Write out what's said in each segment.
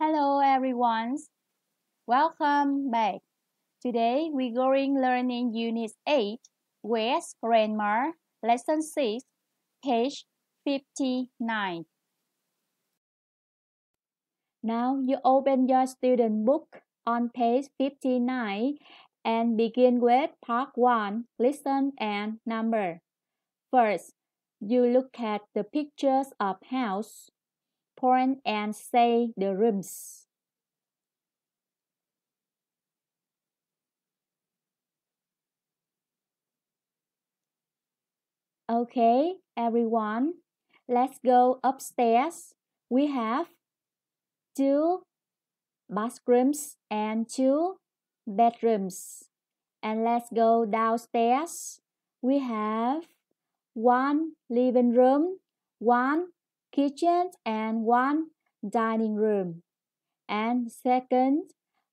Hello everyone. Welcome back. Today we're going learning unit 8 with Grammar lesson 6 page 59. Now you open your student book on page 59 and begin with part 1 listen and number. First, you look at the pictures of house. Point and say the rooms. Okay, everyone, let's go upstairs. We have two bathrooms and two bedrooms. And let's go downstairs. We have one living room, one kitchen and one dining room. And second,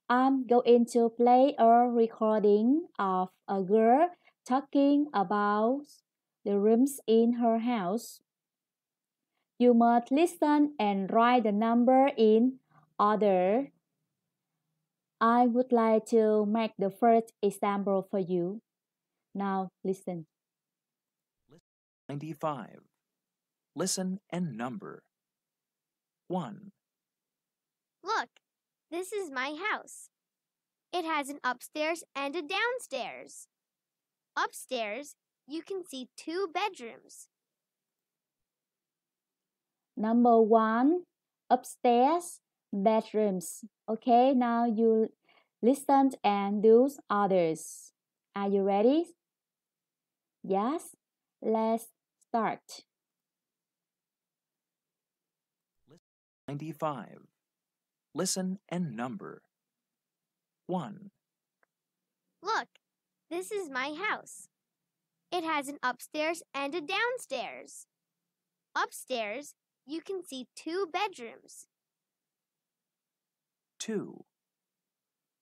I'm going to play a recording of a girl talking about the rooms in her house. You must listen and write the number in order. I would like to make the first example for you. Now listen. 95. Listen and number. 1. Look, this is my house. It has an upstairs and a downstairs. Upstairs, you can see two bedrooms. Number 1. Upstairs, bedrooms. Okay, now you listen and do others. Are you ready? Yes, let's start. 95. Listen and number. 1. Look, this is my house. It has an upstairs and a downstairs. Upstairs, you can see two bedrooms. 2.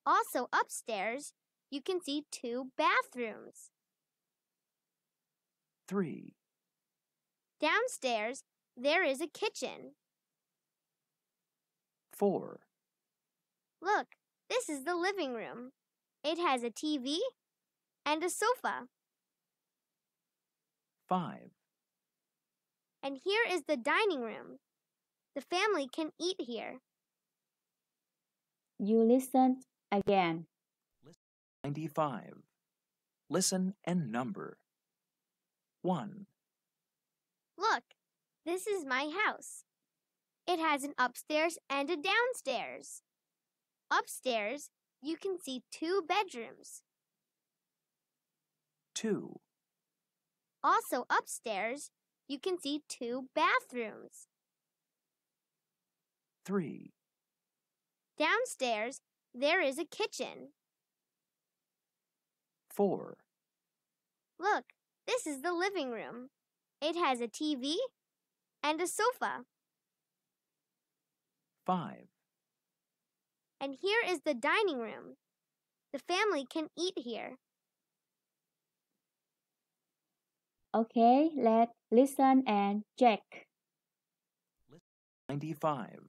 Also, upstairs, you can see two bathrooms. 3. Downstairs, there is a kitchen. Four. Look, this is the living room. It has a TV and a sofa. 5. And here is the dining room. The family can eat here. You listen again. 95. Listen and number. 1. Look, this is my house. It has an upstairs and a downstairs. Upstairs, you can see two bedrooms. 2. Also upstairs, you can see two bathrooms. 3. Downstairs, there is a kitchen. 4. Look, this is the living room. It has a TV and a sofa five. And here is the dining room. The family can eat here. Okay, let's listen and check. 95.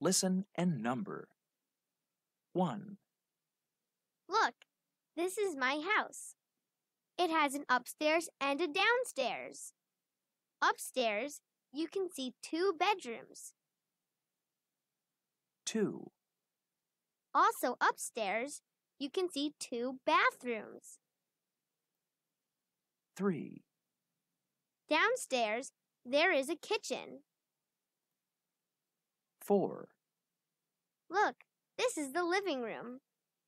Listen and number. 1. Look, this is my house. It has an upstairs and a downstairs. Upstairs, you can see two bedrooms two. Also, upstairs, you can see two bathrooms. Three. Downstairs, there is a kitchen. Four. Look, this is the living room.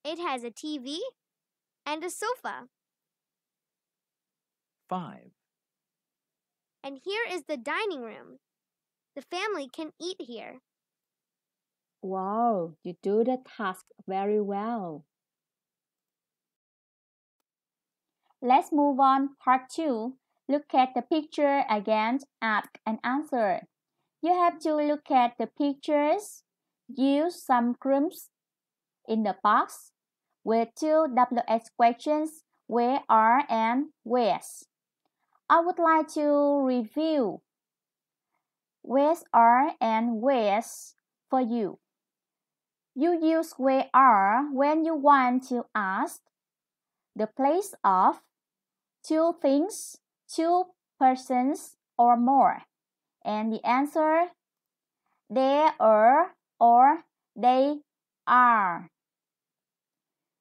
It has a TV and a sofa. Five. And here is the dining room. The family can eat here. Wow, you do the task very well. Let's move on part 2. Look at the picture again, ask and answer. You have to look at the pictures, use some groups, in the box with two WS questions, where are and where's. I would like to review where's are and where's for you. You use where are when you want to ask the place of two things, two persons, or more. And the answer they are or they are.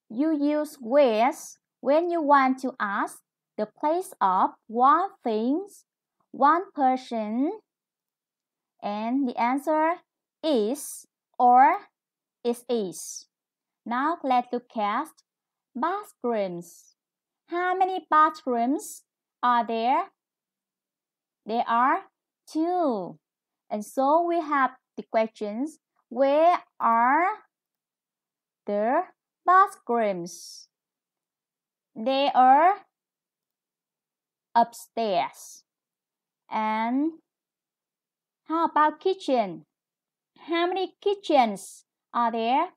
You use where's when you want to ask the place of one thing, one person, and the answer is or is is. Now let's look at bathrooms. How many bathrooms are there? There are two. And so we have the questions. Where are the bathrooms? They are upstairs. And how about kitchen? How many kitchens are there?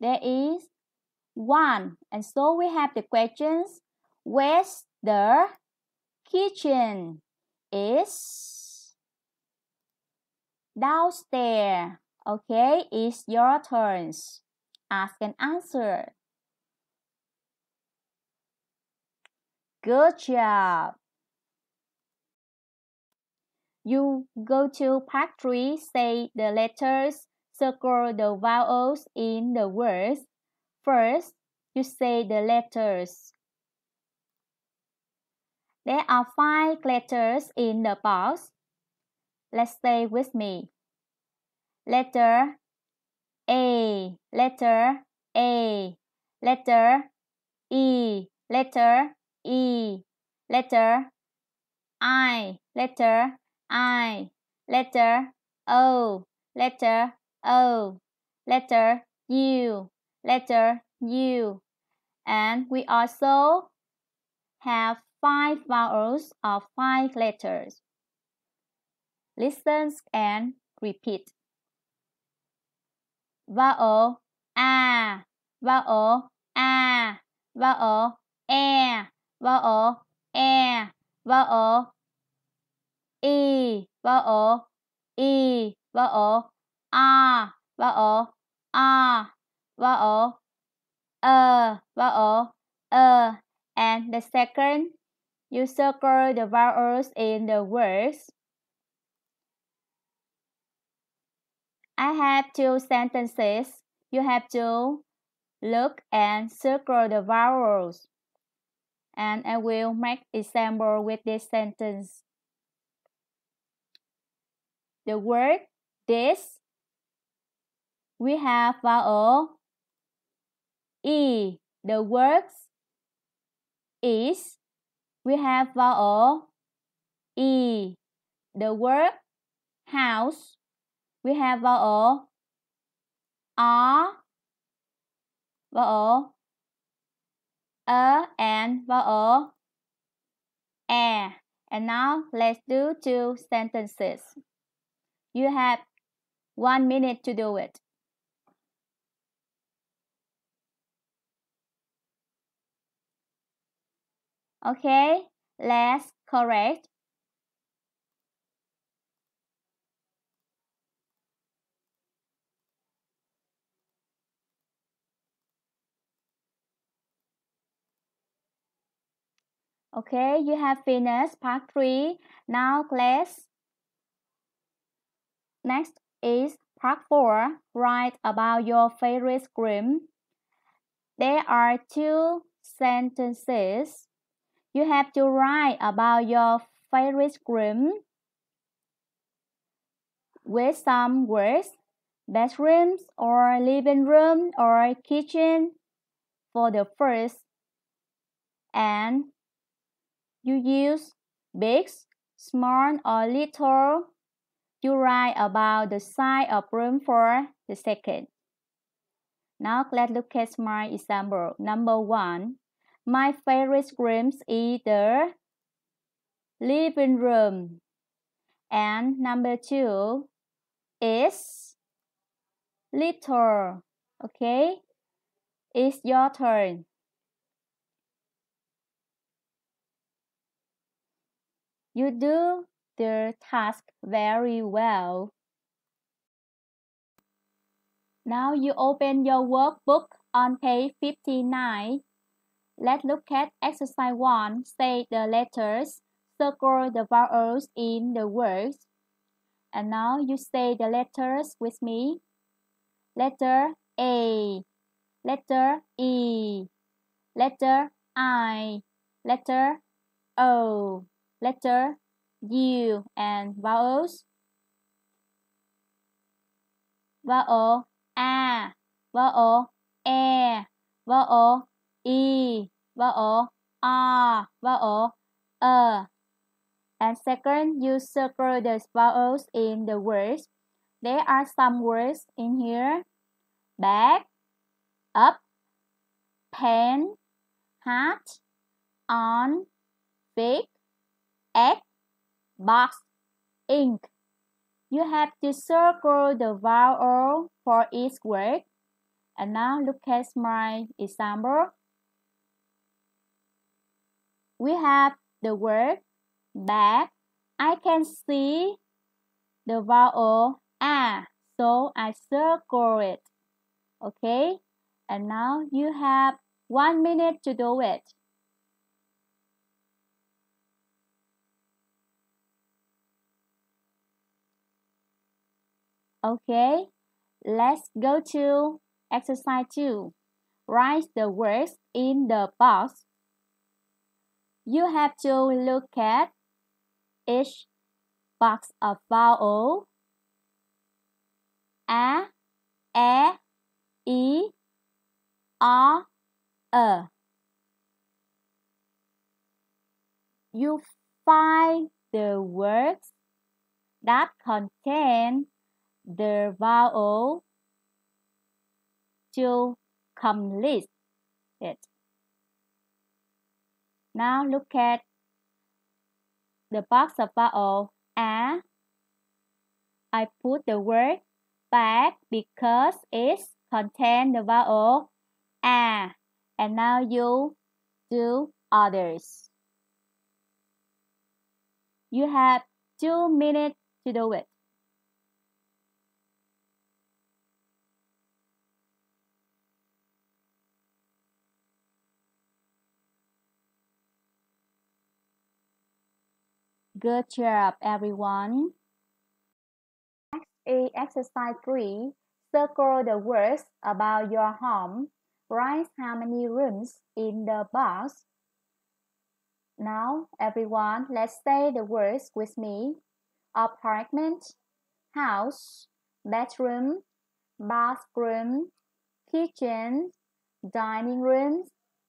There is one. And so we have the questions. Where's the kitchen? Is downstairs. Okay, it's your turns. Ask and answer. Good job. You go to part 3, say the letters Circle the vowels in the words. First, you say the letters. There are five letters in the box. Let's say with me. Letter A, letter A, letter E, letter E, letter I, letter I, letter O, letter O, oh, letter U, letter U. And we also have five vowels of five letters. Listen and repeat. Vowel A, vowel A, vowel E, vowel E, vowel E, vowel E, vowel a vowel, r vowel, a vowel, a, and the second, you circle the vowels in the words. I have two sentences. You have to look and circle the vowels. And I will make example with this sentence. The word this we have vowel E. The words is. We have vowel E. The word house. We have vowel R. Vowel A and vowel a. And now let's do two sentences. You have one minute to do it. Okay, let's correct. Okay, you have finished part 3. Now class. Next is part 4. Write about your favorite scream. There are two sentences. You have to write about your favorite room with some words, bedrooms or living room or kitchen for the first. And you use big, small or little. You write about the size of room for the second. Now let's look at my example. Number one, my favorite rooms is the living room. And number two is little. Okay, it's your turn. You do the task very well. Now you open your workbook on page 59. Let's look at exercise 1. Say the letters. Circle the vowels in the words. And now you say the letters with me. Letter A, letter E, letter I, letter O, letter U, and vowels. Vowel A, vowel E, vowel e vowel, vowel, And second, you circle the vowels in the words. There are some words in here. Back, up, pen, hat, on, big, egg, box, ink. You have to circle the vowel for each word. And now look at my example we have the word "back." I can see the vowel A, so I circle it. Okay, and now you have one minute to do it. Okay, let's go to exercise 2. Write the words in the box you have to look at each box of vowel a, e, e, r, e. You find the words that contain the vowel to complete it. Now look at the box of vowel A. I put the word back because it contains the vowel A. And now you do others. You have two minutes to do it. Good cheer up, everyone. Next exercise 3. Circle the words about your home. Write how many rooms in the box. Now, everyone, let's say the words with me. Apartment, house, bedroom, bathroom, kitchen, dining room,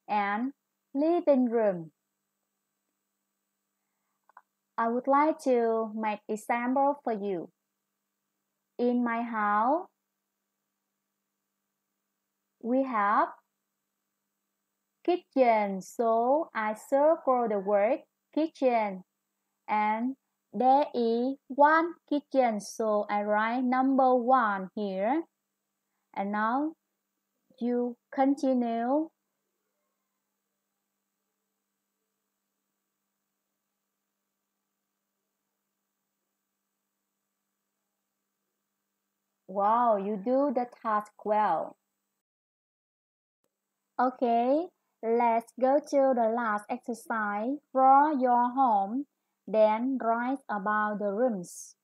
and living room. I would like to make example for you. In my house, we have kitchen, so I circle the word kitchen. And there is one kitchen, so I write number one here. And now you continue Wow, you do the task well. Okay, let's go to the last exercise. for your home, then write about the rooms.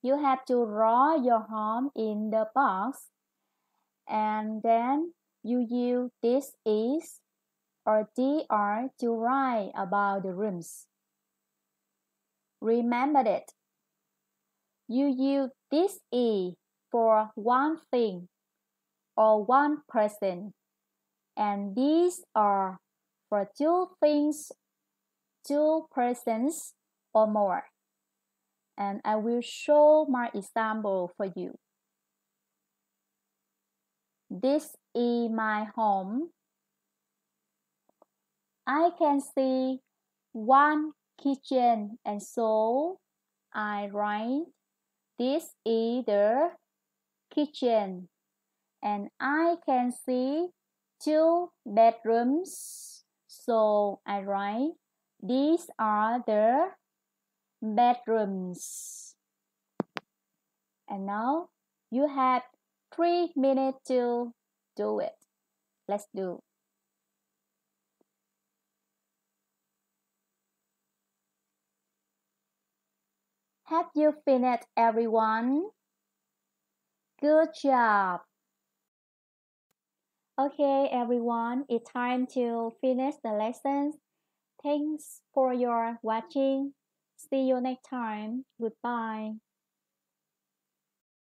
You have to draw your home in the box, and then you use this is or dr to write about the rooms. Remember it. You use this e for one thing or one person, and these are for two things, two persons or more. And I will show my example for you. This is my home. I can see one kitchen and so I write this is the kitchen and I can see two bedrooms. So I write these are the bedrooms. And now you have three minutes to do it. Let's do. Have you finished everyone? Good job. Okay, everyone, it's time to finish the lesson. Thanks for your watching. See you next time. Goodbye.